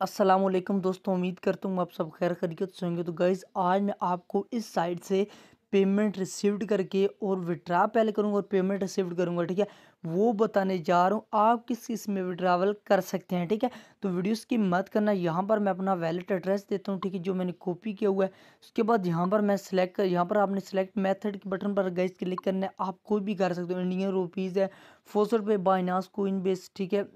असलम दोस्तों उम्मीद करता हूँ आप सब खैर खरीत से होंगे तो गाइज़ आज मैं आपको इस साइट से पेमेंट रिसीव्ड करके और विड्रा पहले करूँगा और पेमेंट रिसीव्ड करूँगा ठीक है वो बताने जा रहा हूँ आप किस किस में विड्रावल कर सकते हैं ठीक है तो वीडियो की मत करना यहाँ पर मैं अपना वैलेट एड्रेस देता हूँ ठीक है जो मैंने कॉपी किया हुआ है उसके बाद यहाँ पर मैं सिलेक्ट कर यहाँ पर आपने सिलेक्ट मेथड के बटन पर गैस क्लिक करना है आप कोई भी कर सकते हो इंडियन रुपीज़ है फोसट पे बाइनास कोइन बेस ठीक है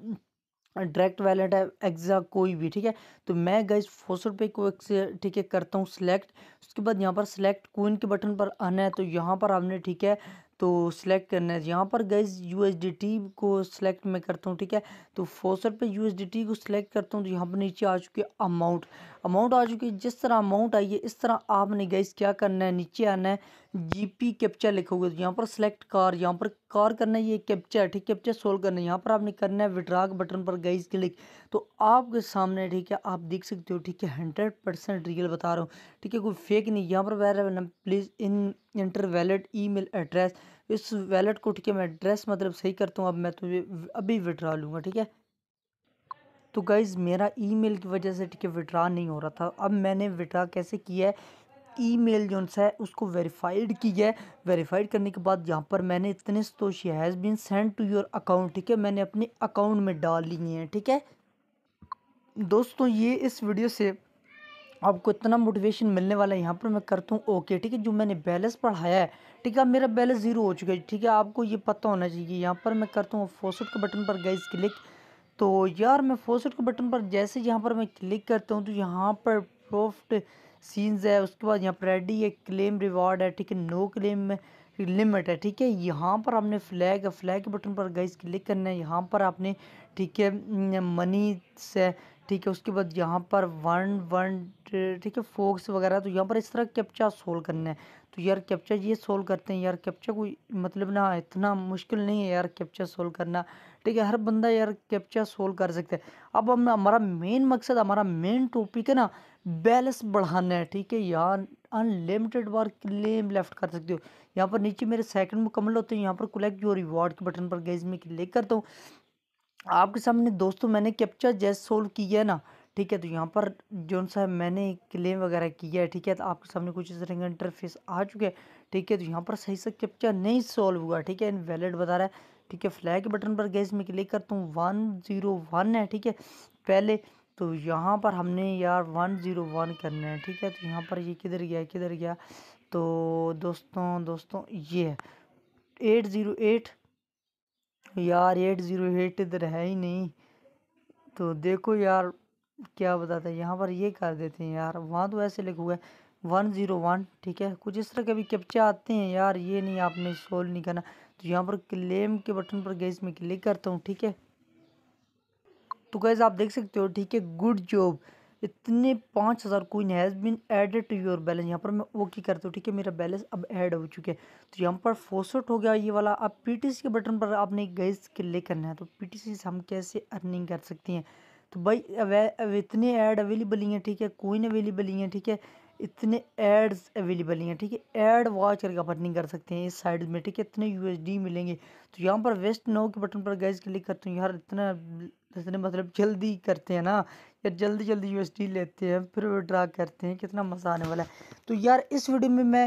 डायरेक्ट वैलेट है एग्जा कोई भी ठीक है तो मैं गई फोर सौ रुपये को ठीक है करता हूँ सिलेक्ट उसके बाद यहाँ पर सिलेक्ट कोइन के बटन पर आना है तो यहाँ पर आपने ठीक है तो सिलेक्ट करना है यहाँ पर गई यू को सिलेक्ट मैं करता हूँ ठीक है तो फोर सौ रुपये यू को सिलेक्ट करता हूँ तो यहाँ पर नीचे आ चुके अमाउंट अमाउंट आ चुकी है जिस तरह अमाउंट आई है इस तरह आपने गई क्या करना है नीचे आना है जीपी कैप्चा लिखोगे तो यहाँ पर सेलेक्ट कार यहाँ पर कार करना है ये कैप्चा ठीक कैप्चर सोल्व करना है यहाँ पर आपने करना है विड्रा बटन पर गाइज क्लिक तो आपके सामने ठीक है आप देख सकते हो ठीक है हंड्रेड परसेंट रियल बता रहा हूँ ठीक है कोई फेक नहीं यहाँ पर वह please in enter wallet mail address इस वैलेट को ठीक है मैं एड्रेस मतलब सही करता हूँ अब मैं तुझे तो अभी विड्रा लूँगा ठीक है तो गाइज़ मेरा ईमेल की वजह से ठीक है विड्रा नहीं हो रहा था अब मैंने विड्रा कैसे किया है ईमेल जो सा है उसको वेरीफाइड किया है वेरीफाइड करने के बाद यहाँ पर मैंने इतने तो she has been send to your account ठीक है मैंने अपने अकाउंट में डाल लिए हैं ठीक है दोस्तों ये इस वीडियो से आपको इतना मोटिवेशन मिलने वाला है यहाँ पर मैं करता हूँ ओके ठीक है जो मैंने बैलेंस पढ़ाया है ठीक है अब मेरा बैलेंस ज़ीरो हो चुका है ठीक है आपको ये पता होना चाहिए यहाँ पर मैं करता हूँ फोसट के बटन पर गई क्लिक तो यार मैं फोसट के बटन पर जैसे यहाँ पर मैं क्लिक करता हूँ तो यहाँ पर प्रॉफ्ट सीन्स है उसके बाद यहाँ पर रेडी है क्लेम रिवॉर्ड है ठीक है नो क्लेम लिमिट है ठीक है यहाँ पर आपने फ्लैग फ्लैग बटन पर गई क्लिक करना है यहाँ पर आपने ठीक है मनी से ठीक है उसके बाद यहाँ पर वन वन ठीक है फोक्स वगैरह तो यहाँ पर इस तरह कैप्चा सोल्व करना है तो यार कैप्चा ये सोल्व करते हैं यार कैप्चा कोई मतलब ना इतना मुश्किल नहीं है यार कैप्चा सोल्व करना ठीक है हर बंदा यार कैप्चा सोल्व कर सकता है अब हम हमारा मेन मकसद हमारा मेन टॉपिक है ना बैलेंस बढ़ाना है ठीक है यहाँ अनलिमिटेड बार क्लेम लेफ्ट कर सकते हो यहाँ पर नीचे मेरे सेकंड मुकम्मल होते हैं यहाँ पर कलेक्ट योर रिवॉर्ड के बटन पर गए में क्लिक करता हूँ आपके सामने दोस्तों मैंने कैप्चा जैसे सोल्व किया है ना ठीक है तो यहाँ पर जो सा मैंने क्लेम वगैरह किया है ठीक है तो आपके सामने कुछ इस तरह का इंटरफेस आ चुका है ठीक है तो यहाँ पर सही से कैप्चा नहीं सोल्व हुआ ठीक है इनवैलिड बता रहा है ठीक है फ्लैग बटन पर गैस में क्लिक करता हूँ वन ज़ीरो वन है ठीक है पहले तो यहाँ पर हमने यार वन ज़ीरो वन करना है ठीक है तो यहाँ पर ये किधर गया किधर गया तो दोस्तों दोस्तों ये है एट ज़ीरो एट यार एट ज़ीरो एट इधर है ही नहीं तो देखो यार क्या बताते हैं यहाँ पर ये कर देते हैं यार वहाँ तो ऐसे लिखा हुआ है वन ज़ीरो वन ठीक है कुछ इस तरह के भी कैप्चा आते हैं यार ये नहीं आपने सोल्व नहीं करना तो यहाँ पर क्लेम के बटन पर गैस में क्लिक करता हूँ ठीक है तो गैस आप देख सकते हो ठीक है गुड जॉब इतने पाँच हज़ार coin has been added to your balance यहाँ पर मैं ओके करता हूँ ठीक है मेरा बैलेंस अब ऐड हो चुका है तो यहाँ पर फोसट हो गया ये वाला अब पीटीसी के बटन पर आपने गैस क्लिक करना है तो पीटीसी से हम कैसे अर्निंग कर सकते हैं तो भाई अवे, अवे इतने ऐड अवेलेबल ही हैं ठीक है कोइन अवेलेबल ही हैं ठीक है इतने एड्स अवेलेबल नहीं है ठीक है एड वॉच करके आप अर्निंग कर सकते हैं इस साइड में ठीक है इतने यूएसडी मिलेंगे तो यहाँ पर वेस्ट नो के बटन पर गैस क्लिक करते हैं यार इतना इतने मतलब जल्दी करते हैं ना यार जल्दी जल्दी यूएसडी लेते हैं फिर विड्रा करते हैं कितना मज़ा आने वाला है तो यार इस वीडियो में मैं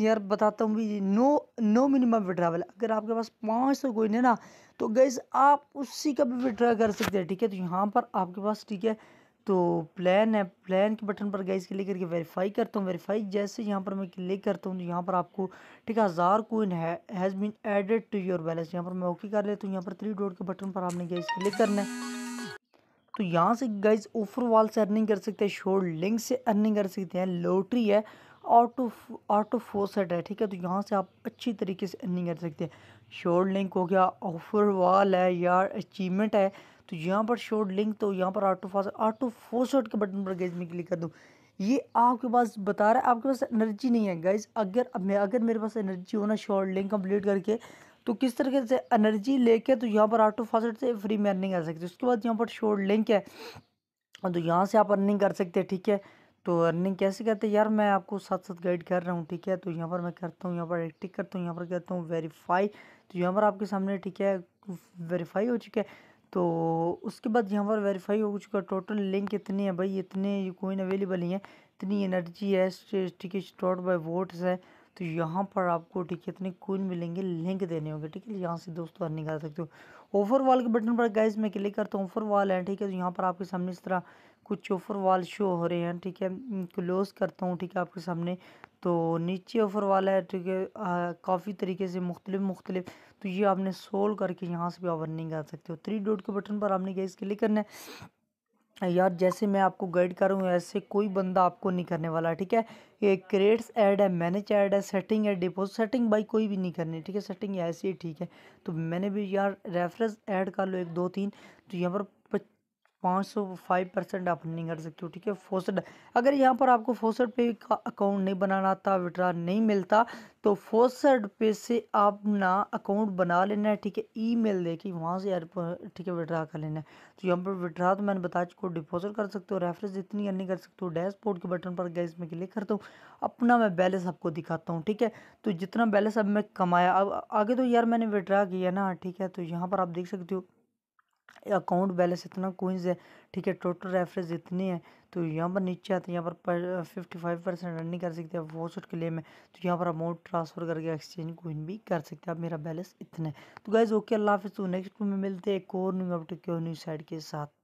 यार बताता हूँ भी नो नो मिनिमम विड्रावल अगर आपके पास पाँच सौ कोई नहीं ना तो गैस आप उसी का भी विड्रा कर सकते हैं ठीक है तो यहाँ पर आपके पास ठीक है तो प्लान है प्लान के बटन पर गैस क्लिक करके वेरीफाई करता हूँ वेरीफाई जैसे यहाँ पर मैं क्लिक करता हूँ तो यहाँ पर आपको ठीक है हज़ार कोइन है has been added to your balance यहाँ पर मैं ओके कर लेता हूँ यहाँ पर थ्री डॉट के बटन पर आपने गैस क्लिक करना है तो यहाँ से गाइज ऑफर वॉल से अर्निंग कर सकते हैं शोर लिंक से अर्निंग कर सकते हैं लॉटरी है ऑटो ऑटो फोसेट है ठीक है तो यहाँ से आप अच्छी तरीके से अर्निंग कर सकते हैं शॉर्ट लिंक हो गया ऑफर वाल है या अचीवमेंट है तो यहाँ पर शॉर्ट लिंक तो यहाँ पर auto fast auto four short के बटन पर गैस में क्लिक कर दूँ ये आपके पास बता रहा है आपके पास एनर्जी नहीं है गाइज अगर मैं अगर मेरे पास एनर्जी होना शॉर्ट लिंक कंप्लीट करके तो किस तरीके से एनर्जी लेके तो यहाँ पर आटो फास्ट से फ्री में अर्निंग कर सकते उसके बाद यहाँ पर शॉर्ट लिंक है तो यहाँ से आप अर्निंग कर सकते हैं ठीक है तो अर्निंग कैसे करते हैं यार मैं आपको साथ साथ गाइड कर रहा हूँ ठीक है तो यहाँ पर मैं करता हूँ यहाँ पर टिक करता हूँ यहाँ पर करता हूँ वेरीफाई तो यहाँ पर आपके सामने ठीक है वेरीफाई हो चुका है तो उसके बाद यहाँ पर वेरीफाई हो चुका टोटल लिंक इतने हैं भाई इतने कोइन अवेलेबल ही हैं इतनी एनर्जी है ठीक है स्टॉट बाई वोट्स है तो यहाँ पर आपको ठीक है इतने कोइन मिलेंगे लिंक देने होंगे ठीक है यहाँ से दोस्तों अर्निंग कर सकते हो ऑफर वाल के बटन पर गाइज मैं क्लिक करता हूँ ऑफर वाल है ठीक है तो यहाँ पर आपके सामने इस तरह कुछ ऑफर वाल शो हो रहे हैं ठीक है क्लोज करता हूँ ठीक है आपके सामने तो नीचे ऑफर वाला है ठीक है काफ़ी तरीके से मुख्तलिफ मुख्तलिफ तो ये आपने सोल्व करके यहाँ से भी आप अर्निंग कर सकते हो थ्री डोट के बटन पर आपने गैस क्लिक करना है यार जैसे मैं आपको गाइड कर रहा हूँ ऐसे कोई बंदा आपको नहीं करने वाला ठीक है ये क्रेड्स ऐड है मैनेज ऐड है सेटिंग है डिपोज सेटिंग भाई कोई भी नहीं करनी ठीक है सेटिंग ऐसे ही ठीक है तो मैंने भी यार रेफरेंस ऐड कर लो एक दो तीन तो यहाँ पर पाँच सौ फाइव परसेंट आप नहीं कर सकते हो ठीक है फोसड अगर यहाँ पर आपको फोसड पे का अकाउंट नहीं बनाना था विड्रा नहीं मिलता तो फोसड पे से आप ना अकाउंट बना लेना है ठीक है ई मेल दे के वहाँ से यार ठीक है विड्रा कर लेना है तो यहाँ पर विड्रा तो मैंने बता चुका डिपॉजिट कर सकते हो रेफरेंस इतनी अर्निंग कर सकते हो डैशबोर्ड के बटन पर गैस में क्लिक करता हूँ अपना मैं बैलेंस आपको दिखाता हूँ ठीक है तो जितना बैलेंस अब मैं कमाया अब आगे तो यार मैंने विड्रा किया ना ठीक है तो यहाँ पर आप देख सकते हो अकाउंट बैलेंस इतना कोइंस है ठीक है टोटल रेफरेंस इतनी है तो यहाँ पर नीचे आते हैं यहाँ पर फिफ्टी फाइव परसेंट रन नहीं कर सकते वो वो के लिए है तो यहाँ पर अमाउंट ट्रांसफर करके एक्सचेंज कोइन भी कर सकते हैं अब मेरा बैलेंस इतना है तो गाइज ओके अल्लाह हाफिज़ तो नेक्स्ट में मिलते हैं एक और न्यू अपडेट क्यों न्यू साइड के साथ